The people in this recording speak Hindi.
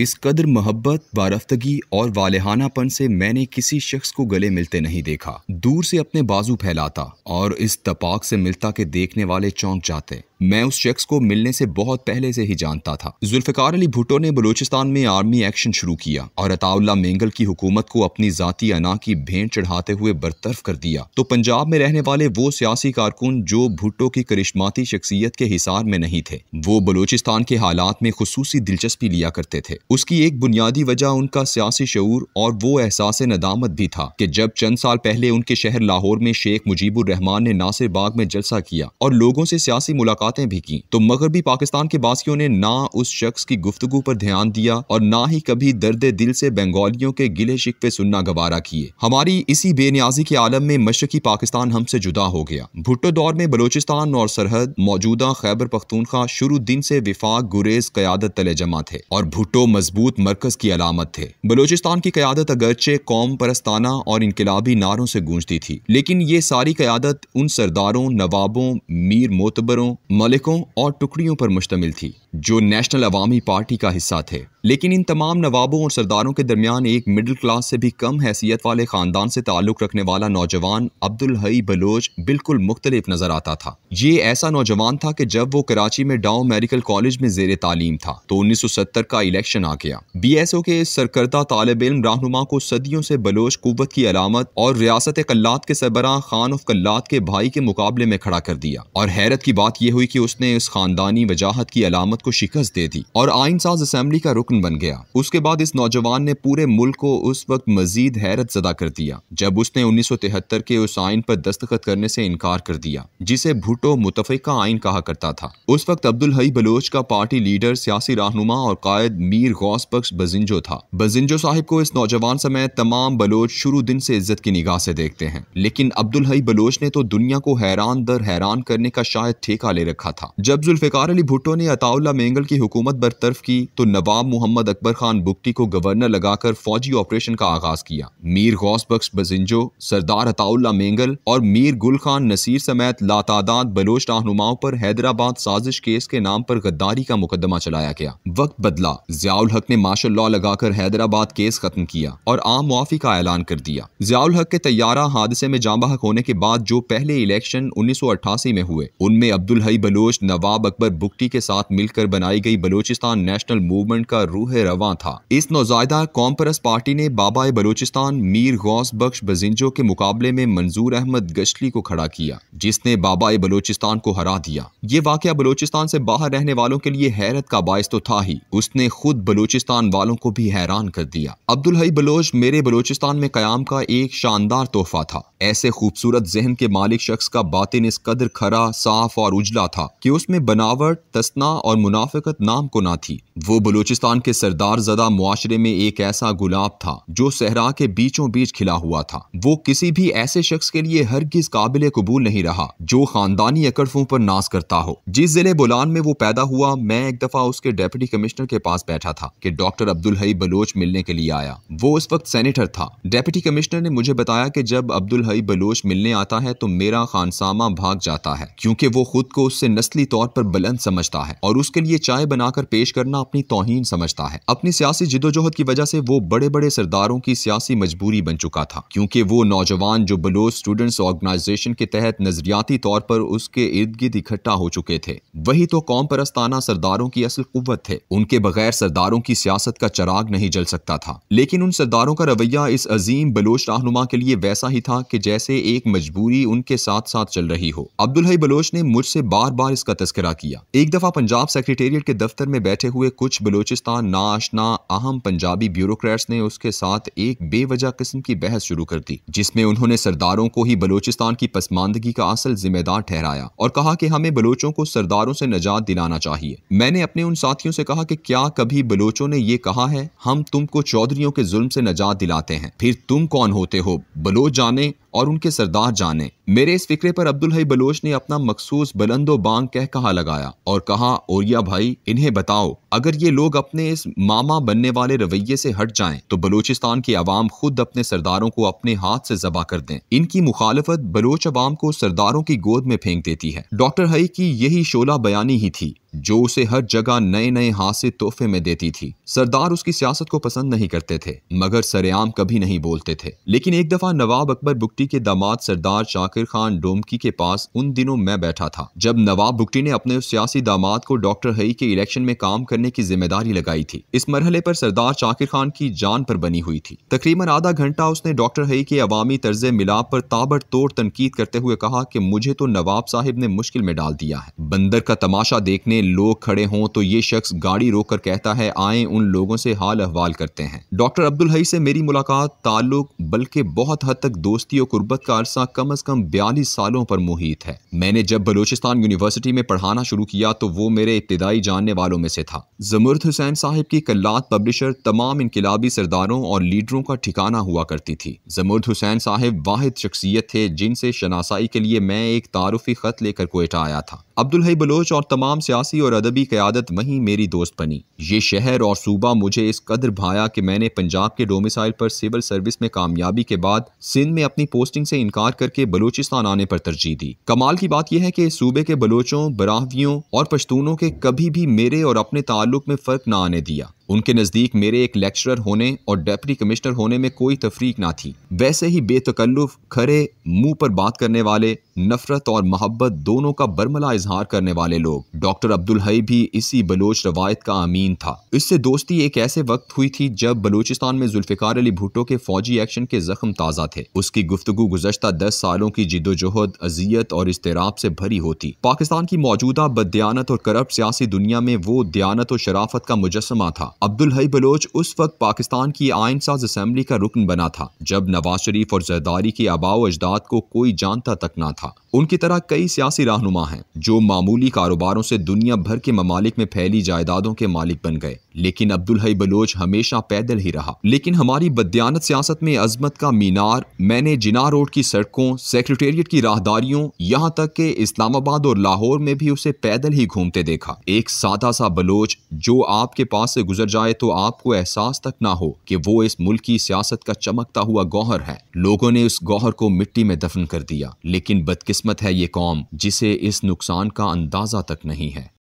इस कदर मोहब्बत बारफ्तगी और वालेहानापन से मैंने किसी शख्स को गले मिलते नहीं देखा दूर से अपने बाजू फैलाता और इस तपाक से मिलता के देखने वाले चौंक जाते मैं उस शख्स को मिलने से बहुत पहले से ही जानता था जुल्फिकार अली भुटो ने बलूचिस्तान में आर्मी एक्शन शुरू किया और अताउल्ला मेंगल की हुकूमत को अपनी जाति अना की भेंट चढ़ाते हुए बरतरफ कर दिया तो पंजाब में रहने वाले वो सियासी कारकुन जो भुट्टो की करिश्माती शख्सियत के हिसार में नहीं थे वो बलूचिस्तान के हालात में खसूसी दिलचस्पी लिया करते थे उसकी एक बुनियादी वजह उनका सियासी शूर और वो एहसास नदामत भी था कि जब चंद साल पहले उनके शहर लाहौर में शेख मुजीबुर रहमान ने नासिर बाग में जलसा किया और लोगों से सियासी मुलाकातें भी की तो मगरबी पाकिस्तान के बासियों ने ना उस शख्स की गुफ्तगु पर ध्यान दिया और ना ही कभी दर्द दिल से बंगालियों के गिले शिकवे सुनना गवारा किए हमारी इसी बेनियाजी के आलम में मशरकी पाकिस्तान हमसे जुदा हो गया भुट्टो दौर में बलोचिस्तान और सरहद मौजूदा खैबर पख्तूनखा शुरू दिन से विफाक गुरेज क्यादत तले जमा थे और भुट्टो मजबूत मरकज की अलामत थे बलोचिस्तान की क्यादत अगरचे कौम परस्ताना और इनकलाबी नारों से गूंजती थी लेकिन ये सारी क्यादत उन सरदारों नवाबों मीर मोतबरों मलिकों और टुकड़ियों पर मुश्तमिल थी जो नेशनल अवामी पार्टी का हिस्सा थे लेकिन इन तमाम नवाबों और सरदारों के दरमियान एक मिडिल क्लास से भी कम हैसियत वाले ख़ानदान से ताल्लुक़ रखने वाला नौजवान अब्दुल हई बलोच बिल्कुल मुख्तलिफ नज़र आता था ये ऐसा नौजवान था कि जब वो कराची में डाउ मेडिकल कॉलेज में जेर तालीम था तो उन्नीस सौ सत्तर का इलेक्शन आ गया बी एस ओ के सरकर्दा तालब इम रहनुमा को सदियों से बलोच कुत की अलामत और रियासत कल्लात के सरबरा खान ऑफ कल्लात के भाई के मुकाबले में खड़ा कर दिया और हैरत की बात यह हुई कि उसने इस खानदानी वजाहत की अलामत को शिकस्त दे दी और आइन साज असम्बली का रुकन जुर्म बन गया उसके बाद इस नौजवान ने पूरे मुल्क को उस वक्त मजीद हैरत जदा कर दिया जब उसने उन्नीस सौ तिहत्तर के उस आइन पर दस्तखत करने से इनकार कर दिया जिसे भुटो मुतफिका आइन कहा करता था उस वक्त अब्दुल हई बलोच का पार्टी लीडर सियासी रहनुमा और कायद मीर गौस बख्श बजिंजो था बजिंजो साहिब को इस नौजवान समय तमाम बलोच शुरू दिन से इज्जत की निगाह से देखते हैं लेकिन अब्दुल हई बलोच ने तो दुनिया को हैरान दर हैरान करने का शायद ठेका ले रखा था जब जुल्फिकार अली भुट्टो ने अताउल्ला मेंगल की हुकूमत बरतरफ की तो नवाब मोहम्मद अकबर खान बुक्टी को गवर्नर लगाकर फौजी ऑपरेशन का आगाज किया मीर गौस बख्श बजिंजो सरदार अताउल्ला मेंगल और मीर गुल खान नसीर समेत लातादाद बलोच रहनुमाओं पर हैदराबाद साजिश केस के नाम पर गद्दारी का मुकदमा चलाया गया वक्त बदला जियाउल हक ने मार्शल लॉ लगाकर हैदराबाद केस खत्म किया और आम मुआफी का ऐलान कर दिया जियाउल हक के तैयारा हादसे में हक होने के बाद जो पहले इलेक्शन उन्नीस में हुए उनमें अब्दुल हई बलोच नवाब अकबर बुक्टी के साथ मिलकर बनाई गई बलोचिस्तान नेशनल मूवमेंट का रूह रवा था इस नौजायदा कौम परस पार्टी ने बाबा बलोचिस्तान मीर गौस बख्श बजिंजो के मुकाबले में मंजूर अहमद गश्ली को खड़ा किया जिसने बाबा बलोचिस्तान को हरा दिया ये वाक़ बलोचिस्तान से बाहर रहने वालों के लिए हैरत का बायस तो था ही उसने खुद बलोचिस्तान वालों को भी हैरान कर दिया अब्दुल हई बलोच मेरे बलोचिस्तान में क्याम का एक शानदार तोहफा था ऐसे खूबसूरत जहन के मालिक शख्स का बातिन इस कदर खरा साफ और उजला था कि उसमें बनावट तस्ना और मुनाफिकत नाम को ना थी वो बलूचिस्तान पाकिस्तान के सरदार जदा मुआरे में एक ऐसा गुलाब था जो सहरा के बीचों बीच खिला हुआ था वो किसी भी ऐसे शख्स के लिए हर किस काबिल कबूल नहीं रहा जो खानदानी अकड़फों पर नाज करता हो जिस जिले बुलान में वो पैदा हुआ मैं एक दफा उसके डेप्यूटी कमिश्नर के पास बैठा था की डॉक्टर अब्दुल हई बलोच मिलने के लिए आया वो उस वक्त सेनेटर था डेप्यूटी कमिश्नर ने मुझे बताया की जब अब्दुल हई बलोच मिलने आता है तो मेरा खानसामा भाग जाता है क्यूँकी वो खुद को उससे नस्ली तौर पर बुलंद समझता है और उसके लिए चाय बनाकर पेश करना अपनी तोहिन समझ समझता है अपनी सियासी जिदोजहद की वजह से वो बड़े बड़े सरदारों की सियासी मजबूरी बन चुका था क्योंकि वो नौजवान जो बलोच स्टूडेंट्स ऑर्गेनाइजेशन के तहत नजरियाती तौर पर उसके इर्द गिर्द इकट्ठा हो चुके थे वही तो कौम परस्ताना सरदारों की असल कुत थे उनके बगैर सरदारों की सियासत का चराग नहीं जल सकता था लेकिन उन सरदारों का रवैया इस अजीम बलोच रहनुमा के लिए वैसा ही था कि जैसे एक मजबूरी उनके साथ साथ चल रही हो अब्दुल हई बलोच ने मुझसे बार बार इसका तस्करा किया एक दफा पंजाब सेक्रेटेरियट के दफ्तर में बैठे हुए कुछ बलोचिस्तान हुआ नाशना अहम पंजाबी ब्यूरोक्रेट्स ने उसके साथ एक बेवजह किस्म की बहस शुरू कर दी जिसमें उन्होंने सरदारों को ही बलोचिस्तान की पसमानदगी का असल जिम्मेदार ठहराया और कहा कि हमें बलोचों को सरदारों से नजात दिलाना चाहिए मैंने अपने उन साथियों से कहा कि क्या कभी बलोचों ने ये कहा है हम तुमको चौधरी के जुल्म से नजात दिलाते हैं फिर तुम कौन होते हो बलोच जाने और उनके सरदार जाने मेरे इस फिक्रे पर अब्दुल हई बलोच ने अपना मखसूस बुलंदो बांग कह कहा लगाया और कहा ओरिया भाई इन्हें बताओ अगर ये लोग अपने इस मामा बनने वाले रवैये से हट जाएं तो बलोचिस्तान की आवाम खुद अपने सरदारों को अपने हाथ से जबा कर दें इनकी मुखालफत बलोच अवाम को सरदारों की गोद में फेंक देती है डॉक्टर हई की यही शोला बयानी ही थी जो उसे हर जगह नए नए हाथ से तोहफे में देती थी सरदार उसकी सियासत को पसंद नहीं करते थे मगर सरेआम कभी नहीं बोलते थे लेकिन एक दफा नवाब अकबर बुकटी के दामाद सरदार शाकिर खान डोमकी के पास उन दिनों मैं बैठा था जब नवाब बुकटी ने अपने उस सियासी दामाद को डॉक्टर हई के इलेक्शन में काम करने की जिम्मेदारी लगाई थी इस मरहले पर सरदार शाकिर खान की जान पर बनी हुई थी तकरीबन आधा घंटा उसने डॉक्टर हई के अवामी तर्ज मिलाप पर तोड़ तनकीद करते हुए कहा कि मुझे तो नवाब साहिब ने मुश्किल में डाल दिया है बंदर का तमाशा देखने में लोग खड़े हों तो ये शख्स गाड़ी रोक कर कहता है आए उन लोगों से हाल अहवाल करते हैं डॉक्टर अब्दुल हई से मेरी मुलाकात ताल्लुक बल्कि बहुत हद तक दोस्ती और कुर्बत का अरसा कम अज कम बयालीस सालों पर मुहित है मैंने जब बलोचिस्तान यूनिवर्सिटी में पढ़ाना शुरू किया तो वो मेरे इब्तदाई जानने वालों में से था जमर्द हुसैन साहब की कल्लात पब्लिशर तमाम इनकलाबी सरदारों और लीडरों का ठिकाना हुआ करती थी जमर्द हुसैन साहब वाहिद शख्सियत थे जिनसे शनासाई के लिए मैं एक तारफी खत लेकर कोयटा आया था अब्दुल हई बलोच और तमाम सियासी सियासी और अदबी क़्यादत वहीं मेरी दोस्त बनी ये शहर और सूबा मुझे इस कदर भाया कि मैंने पंजाब के डोमिसाइल पर सिविल सर्विस में कामयाबी के बाद सिंध में अपनी पोस्टिंग से इनकार करके बलूचिस्तान आने पर तरजीह दी कमाल की बात यह है कि सूबे के बलोचों बराहवियों और पश्तूनों के कभी भी मेरे और अपने ताल्लुक में फ़र्क न आने दिया उनके नज़दीक मेरे एक लेक्चरर होने और डेप्टी कमिश्नर होने में कोई तफरीक ना थी वैसे ही बेतकल्लुफ खरे मुंह पर बात करने वाले नफरत और मोहब्बत दोनों का बरमला इजहार करने वाले लोग डॉक्टर अब्दुल हई भी इसी बलोच रवायत का अमीन था इससे दोस्ती एक ऐसे वक्त हुई थी जब बलूचिस्तान में जुल्फ़िकार अली भुट्टो के फौजी एक्शन के जख्म ताज़ा थे उसकी गुफ्तु गुजशत दस सालों की जिदोजहद अजियत और इसतराब से भरी होती पाकिस्तान की मौजूदा बदयानत और करप्ट सियासी दुनिया में वो दयानत और शराफत का मुजस्मा था अब्दुल हई बलोच उस वक्त पाकिस्तान की आयन साज असम्बली का रुकन बना था जब नवाज शरीफ और जरदारी के आबाओ अजदाद को कोई जानता तक ना था उनकी तरह कई सियासी रहनुमा हैं जो मामूली कारोबारों से दुनिया भर के ममालिक में फैली जायदादों के मालिक बन गए लेकिन अब्दुल हई बलोच हमेशा पैदल ही रहा लेकिन हमारी बदयानत सियासत में अजमत का मीनार मैंने जिना रोड की सड़कों सेक्रेटेरिएट की राहदारियों यहाँ तक के इस्लामाबाद और लाहौर में भी उसे पैदल ही घूमते देखा एक सादा सा बलोच जो आपके पास से गुजर जाए तो आपको एहसास तक ना हो कि वो इस मुल्क की सियासत का चमकता हुआ गौहर है लोगों ने उस गौहर को मिट्टी में दफन कर दिया लेकिन बदकिस्मत है ये कौम जिसे इस नुकसान का अंदाजा तक नहीं है